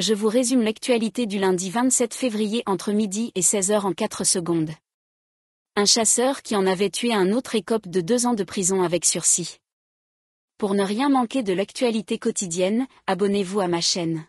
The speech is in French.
je vous résume l'actualité du lundi 27 février entre midi et 16h en 4 secondes. Un chasseur qui en avait tué un autre écope de deux ans de prison avec sursis. Pour ne rien manquer de l'actualité quotidienne, abonnez-vous à ma chaîne.